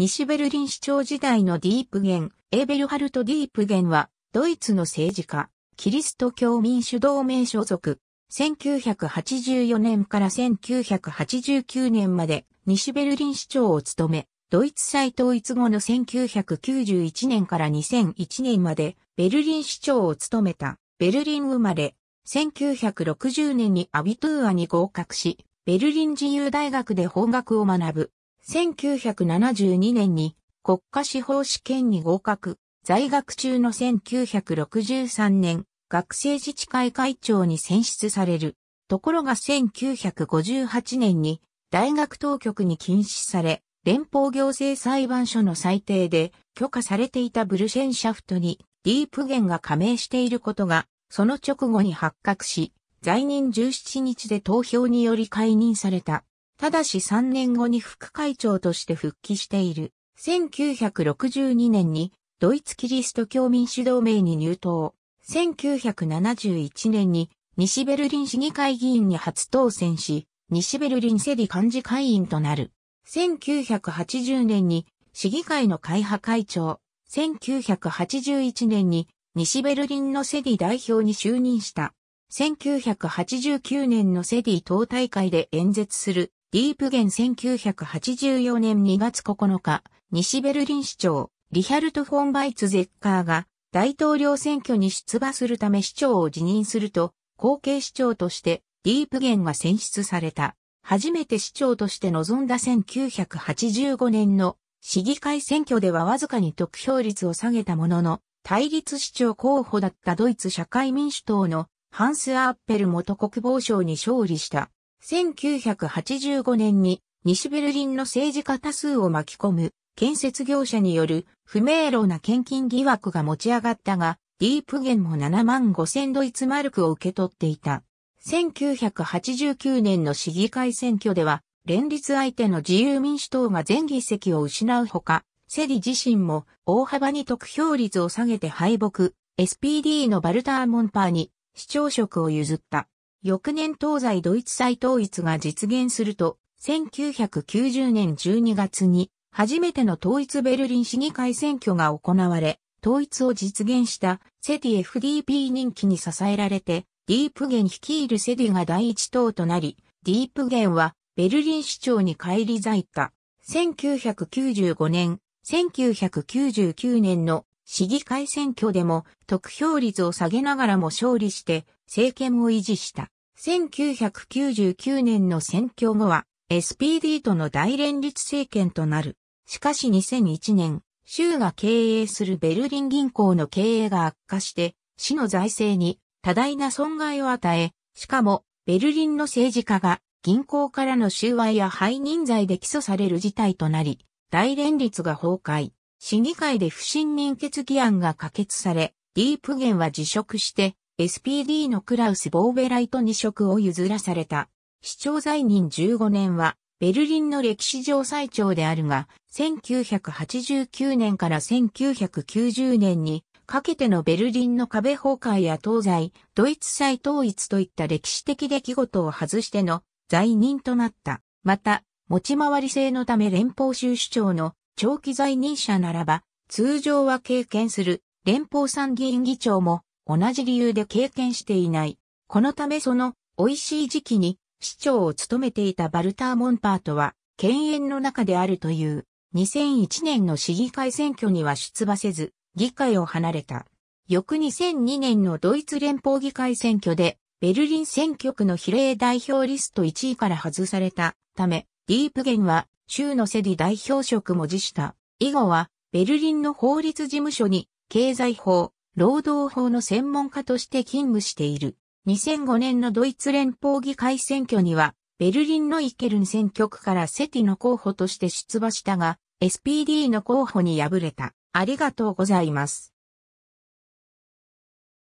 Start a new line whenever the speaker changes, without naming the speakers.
西ベルリン市長時代のディープゲン、エーベルハルト・ディープゲンは、ドイツの政治家、キリスト教民主同盟所属、1984年から1989年まで西ベルリン市長を務め、ドイツ再統一後の1991年から2001年までベルリン市長を務めたベルリン生まれ、1960年にアビトゥーアに合格し、ベルリン自由大学で法学を学ぶ。1972年に国家司法試験に合格、在学中の1963年、学生自治会会長に選出される。ところが1958年に大学当局に禁止され、連邦行政裁判所の裁定で許可されていたブルシェンシャフトにディープゲンが加盟していることが、その直後に発覚し、在任17日で投票により解任された。ただし3年後に副会長として復帰している。1962年にドイツキリスト教民主同盟に入党。1971年に西ベルリン市議会議員に初当選し、西ベルリンセディ幹事会員となる。1980年に市議会の会派会長。1981年に西ベルリンのセディ代表に就任した。1989年のセディ党大会で演説するディープゲン1984年2月9日、西ベルリン市長、リヒャルト・フォン・バイツ・ゼッカーが大統領選挙に出馬するため市長を辞任すると、後継市長としてディープゲンが選出された。初めて市長として臨んだ1985年の市議会選挙ではわずかに得票率を下げたものの、対立市長候補だったドイツ社会民主党のハンス・アーッペル元国防相に勝利した。1985年に西ベルリンの政治家多数を巻き込む建設業者による不明朗な献金疑惑が持ち上がったが、ディープゲンも7万5千ドイツマルクを受け取っていた。1989年の市議会選挙では、連立相手の自由民主党が全議席を失うほか、セリ自身も大幅に得票率を下げて敗北、SPD のバルター・モンパーに市長職を譲った。翌年東西ドイツ再統一が実現すると、1990年12月に初めての統一ベルリン市議会選挙が行われ、統一を実現したセディ FDP 人気に支えられて、ディープゲン率いるセディが第一党となり、ディープゲンはベルリン市長に返り咲いた。1995年、1999年の市議会選挙でも得票率を下げながらも勝利して政権を維持した。1999年の選挙後は SPD との大連立政権となる。しかし2001年、州が経営するベルリン銀行の経営が悪化して、市の財政に多大な損害を与え、しかもベルリンの政治家が銀行からの収賄や背任罪で起訴される事態となり、大連立が崩壊。市議会で不信任決議案が可決され、ディープゲンは辞職して、SPD のクラウス・ボーベライト二職を譲らされた。市長在任15年は、ベルリンの歴史上最長であるが、1989年から1990年にかけてのベルリンの壁崩壊や東西、ドイツ再統一といった歴史的出来事を外しての在任となった。また、持ち回り制のため連邦州首長の長期在任者ならば、通常は経験する連邦参議院議長も同じ理由で経験していない。このためその美味しい時期に市長を務めていたバルター・モンパートは犬猿の中であるという。2001年の市議会選挙には出馬せず、議会を離れた。翌2002年のドイツ連邦議会選挙で、ベルリン選挙区の比例代表リスト1位から外されたため、ディープゲンは州のセディ代表職も辞した。以後は、ベルリンの法律事務所に、経済法、労働法の専門家として勤務している。2005年のドイツ連邦議会選挙には、ベルリンのイケルン選挙区からセティの候補として出馬したが、SPD の候補に敗れた。ありがとうございます。